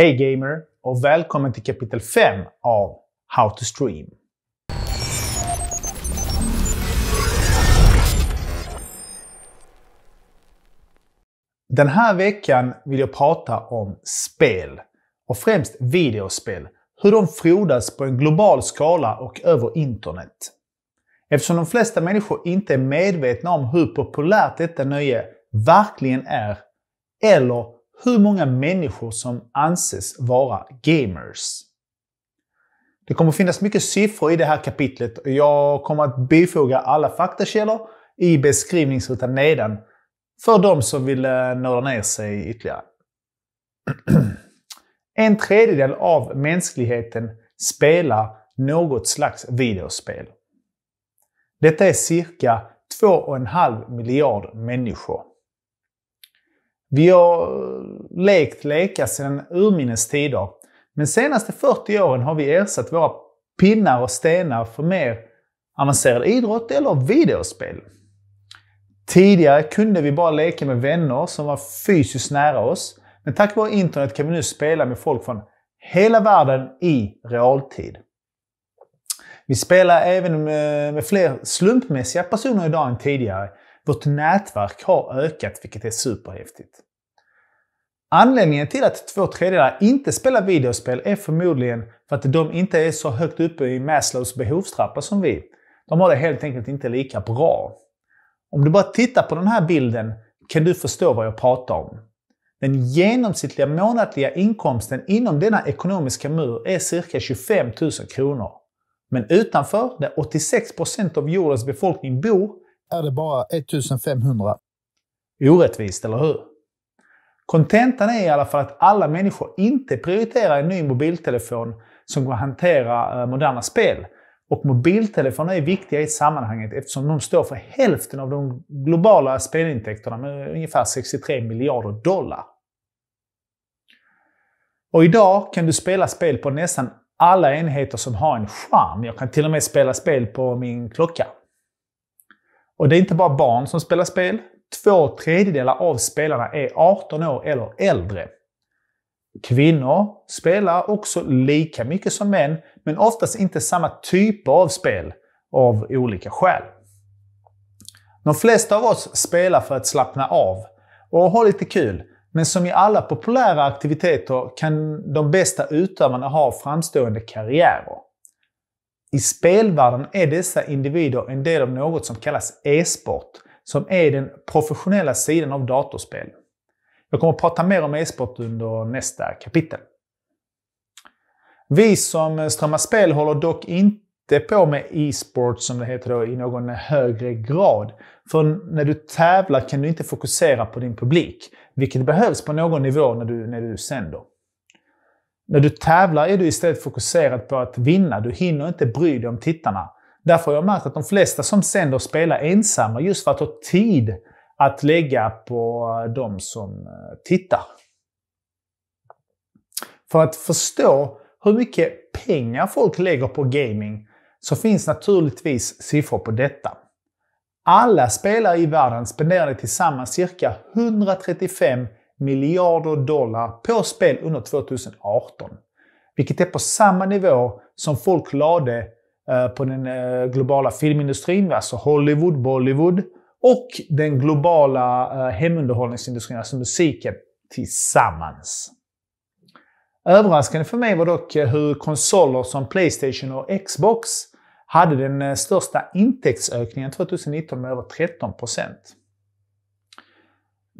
Hej gamer och välkommen till kapitel 5 av How to stream. Den här veckan vill jag prata om spel och främst videospel. Hur de frodas på en global skala och över internet. Eftersom de flesta människor inte är medvetna om hur populärt detta nöje verkligen är eller hur många människor som anses vara gamers. Det kommer finnas mycket siffror i det här kapitlet och jag kommer att bifoga alla faktakällor i beskrivningsrutan nedan för de som vill eh, nörda ner sig ytterligare. En tredjedel av mänskligheten spelar något slags videospel. Detta är cirka 2,5 miljard människor. Vi har lekt lekar sedan urminnes tider. Men senaste 40 åren har vi ersatt våra pinnar och stenar för mer avancerad idrott eller videospel. Tidigare kunde vi bara leka med vänner som var fysiskt nära oss. Men tack vare internet kan vi nu spela med folk från hela världen i realtid. Vi spelar även med, fler slumpmässiga personer idag än tidigare. Vårt nätverk har ökat, vilket är superhäftigt. Anledningen till att två tredjedelar inte spelar videospel är förmodligen för att de inte är så högt uppe i Maslows behovstrappa som vi. De har det helt enkelt inte lika bra. Om du bara tittar på den här bilden kan du förstå vad jag pratar om. Den genomsnittliga månatliga inkomsten inom denna ekonomiska mur är cirka 25 000 kronor. Men utanför, där 86% av jordens befolkning bor, är det bara 1500. Orättvist, eller hur? Kontentan är i alla fall att alla människor inte prioriterar en ny mobiltelefon som går att hantera eh, moderna spel. Och mobiltelefoner är viktiga i sammanhanget eftersom de står för hälften av de globala spelintäkterna med ungefär 63 miljarder dollar. Och idag kan du spela spel på nästan alla enheter som har en skärm. Jag kan till och med spela spel på min klocka. Och det är inte bara barn som spelar spel. Två tredjedelar av spelarna är 18 år eller äldre. Kvinnor spelar också lika mycket som män, men oftast inte samma typer av spel av olika skäl. De flesta av oss spelar för att slappna av och ha lite kul, men som i alla populära aktiviteter kan de bästa utövarna ha framstående karriärer. I spelvärlden är dessa individer en del av något som kallas e-sport, som är den professionella sidan av datorspel. Jag kommer att prata mer om e-sport under nästa kapitel. Vi som strömmar spel håller dock inte på med e-sport som det heter då, i någon högre grad. För när du tävlar kan du inte fokusera på din publik, vilket behövs på någon nivå när du, när du sänder. När du tävlar är du istället fokuserad på att vinna. Du hinner inte bry dig om tittarna. Därför har jag märkt att de flesta som sänder spelar ensamma just för att ha tid att lägga på de som eh, tittar. För att förstå hur mycket pengar folk lägger på gaming så finns naturligtvis siffror på detta. Alla spelare i världen spenderade tillsammans cirka 135 miljarder dollar på spel under 2018. Vilket är på samma nivå som folk lade eh, på den eh, globala filmindustrin, alltså Hollywood, Bollywood och den globala eh, hemunderhållningsindustrin, alltså musiken, tillsammans. Överraskande för mig var dock hur konsoler som Playstation och Xbox hade den största intäktsökningen 2019 med över 13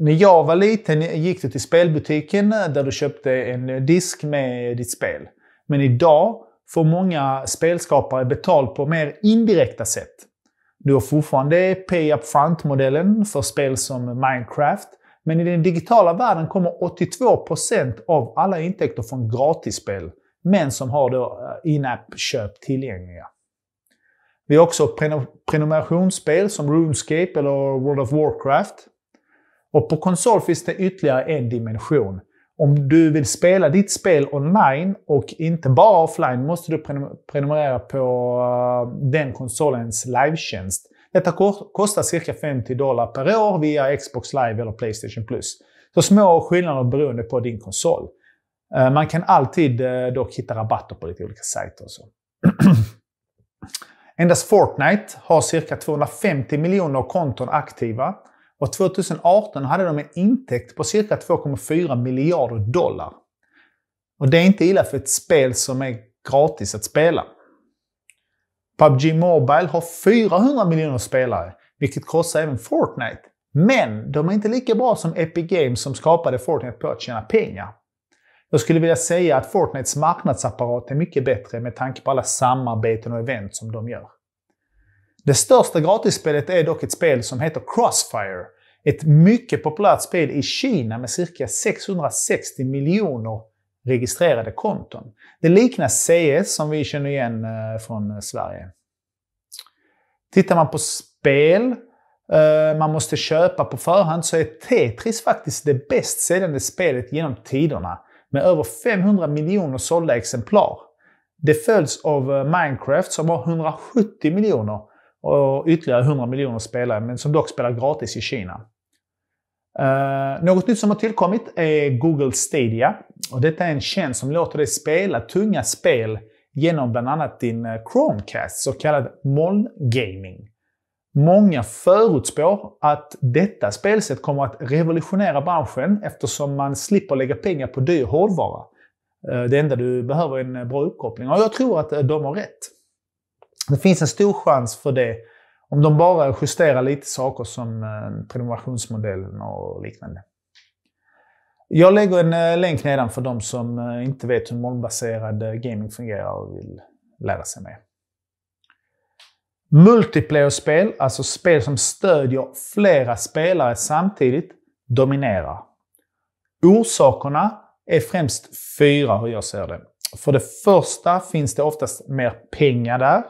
när jag var liten gick du till spelbutiken eh, där du köpte en eh, disk med ditt spel. Men idag får många spelskapare betalt på mer indirekta sätt. Du har fortfarande pay up front-modellen för spel som Minecraft, men i den digitala världen kommer 82% av alla intäkter från gratisspel, men som har eh, in-app-köp tillgängliga. Vi har också prenumerationsspel som RuneScape eller World of Warcraft. Och på konsol finns det ytterligare en dimension. Om du vill spela ditt spel online och inte bara offline måste du prenumerera på eh, den konsolens livetjänst. Detta kostar cirka 50 dollar per år via Xbox Live eller Playstation Plus. Så små skillnader beroende på din konsol. Eh, man kan alltid eh, dock hitta rabatter på lite olika sajter. Och så. Endast Fortnite har cirka 250 miljoner konton aktiva och 2018 hade de en intäkt på cirka 2,4 miljarder dollar. Och det är inte illa för ett spel som är gratis att spela. PubG Mobile har 400 miljoner spelare, vilket krossar även Fortnite. Men de är inte lika bra som Epic Games som skapade Fortnite på att tjäna pengar. Jag skulle vilja säga att Fortnites marknadsapparat är mycket bättre med tanke på alla samarbeten och event som de gör. Det största gratisspelet är dock ett spel som heter Crossfire. Ett mycket populärt spel i Kina med cirka 660 miljoner registrerade konton. Det liknar CS som vi känner igen eh, från eh, Sverige. Tittar man på spel eh, man måste köpa på förhand så är Tetris faktiskt det bäst säljande spelet genom tiderna med över 500 miljoner sålda exemplar. Det följs av Minecraft som har 170 miljoner och ytterligare 100 miljoner spelare, men som dock spelar gratis i Kina. Uh, något nytt som har tillkommit är Google Stadia. Och detta är en tjänst som låter dig spela tunga spel genom bland annat din eh, Chromecast, så kallad molngaming. Många förutspår att detta spelsätt kommer att revolutionera branschen eftersom man slipper lägga pengar på dyr hårdvara. Eh, det enda du behöver är en bra uppkoppling och jag tror att de har rätt. Det finns en stor chans för det om de bara justerar lite saker som eh, prenumerationsmodellen och liknande. Jag lägger en eh, länk nedan för de som eh, inte vet hur molnbaserad gaming fungerar och vill lära sig mer. Multiplayer-spel, alltså spel som stödjer flera spelare samtidigt, dominerar. Orsakerna är främst fyra hur jag ser det. För det första finns det oftast mer pengar där.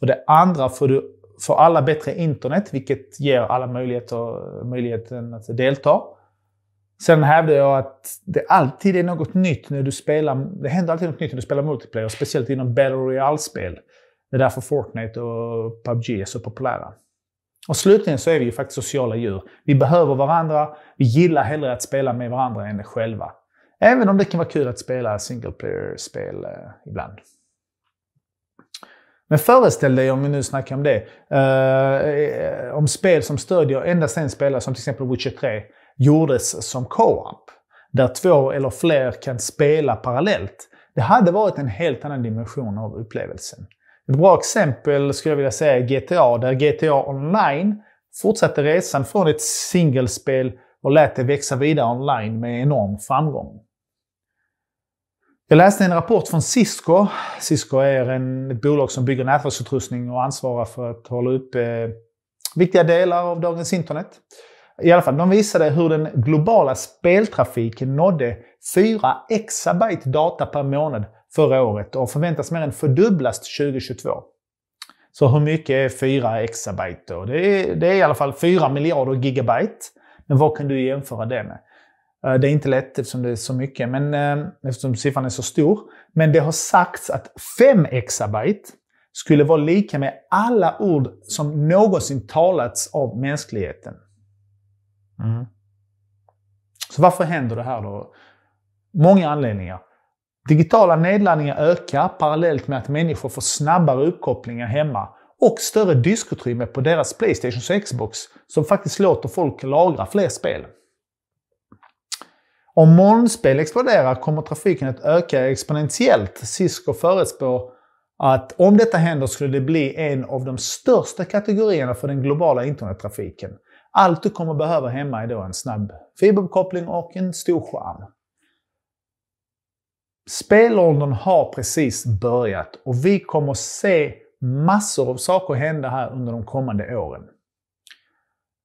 För det andra får, du, får alla bättre internet, vilket ger alla möjligheter, möjligheten att delta. Sen hävdar jag att det alltid är något nytt när du spelar. Det händer alltid något nytt när du spelar multiplayer, speciellt inom Battle Royale-spel. Det är därför Fortnite och PubG är så populära. Och slutligen så är vi ju faktiskt sociala djur. Vi behöver varandra. Vi gillar hellre att spela med varandra än själva. Även om det kan vara kul att spela single player-spel eh, ibland. Men föreställ dig, om vi nu snackar om det, eh, om spel som stödjer endast en spelare, som till exempel Witcher 3, gjordes som co-op. Där två eller fler kan spela parallellt. Det hade varit en helt annan dimension av upplevelsen. Ett bra exempel skulle jag vilja säga är GTA, där GTA Online fortsatte resan från ett singelspel och lät det växa vidare online med enorm framgång. Jag läste en rapport från Cisco. Cisco är en, ett bolag som bygger nätverksutrustning och ansvarar för att hålla uppe eh, viktiga delar av dagens internet. I alla fall, de visade hur den globala speltrafiken nådde 4 exabyte data per månad förra året och förväntas mer än fördubblas 2022. Så hur mycket är 4 exabyte då? Det är, det är i alla fall 4 miljarder gigabyte. Men vad kan du jämföra det med? Eh, det är inte lätt eftersom det är så mycket, men eh, eftersom siffran är så stor. Men det har sagts att 5 exabyte skulle vara lika med alla ord som någonsin talats av mänskligheten. Mm. Så varför händer det här då? Många anledningar. Digitala nedladdningar ökar parallellt med att människor får snabbare uppkopplingar hemma och större diskutrymme på deras Playstation och Xbox som faktiskt låter folk lagra fler spel. Om molnspel exploderar kommer trafiken att öka exponentiellt. Cisco förutspår att om detta händer skulle det bli en av de största kategorierna för den globala internettrafiken. Allt du kommer behöva hemma är då en snabb fiberuppkoppling och en stor skärm. Spelåldern har precis börjat och vi kommer se massor av saker hända här under de kommande åren.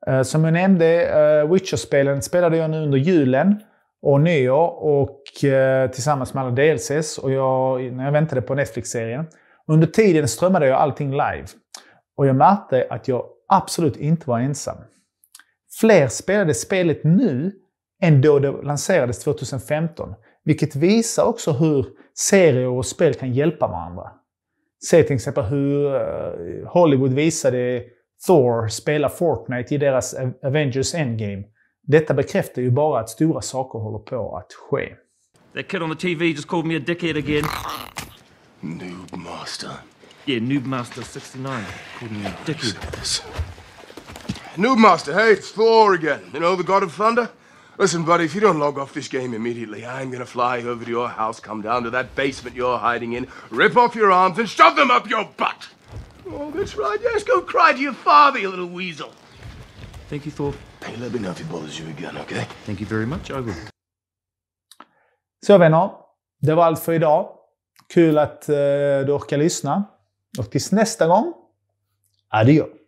Eh, som jag nämnde, eh, Witcher-spelen spelade jag nu under julen och nyår och eh, tillsammans med alla DLCs och jag, när jag väntade på Netflix-serien. Under tiden strömmade jag allting live. Och jag märkte att jag absolut inte var ensam. Fler spelade spelet nu än då det lanserades 2015. Vilket visar också hur serier och spel kan hjälpa varandra. Se till exempel hur eh, Hollywood visade Thor spela Fortnite i deras Avengers Endgame. Detta bekräftar ju bara att stora saker håller på att ske. That kid on the TV just called me a dickhead again. Noob master. Yeah, noob master 69 called me a dickhead. Noob master, hey, it's Thor again. You know, the god of thunder? Listen, buddy, if you don't log off this game immediately, I'm gonna fly over to your house, come down to that basement you're hiding in, rip off your arms, and shove them up your butt! Oh, that's right, yes, go cry to your father, you little weasel. Thank you, Thor. Hey, let me know if he bothers you again, okay? Thank you very much, I will. Så vänner, det var allt för idag. Kul att eh, du orkar lyssna. Och tills nästa gång, adjö!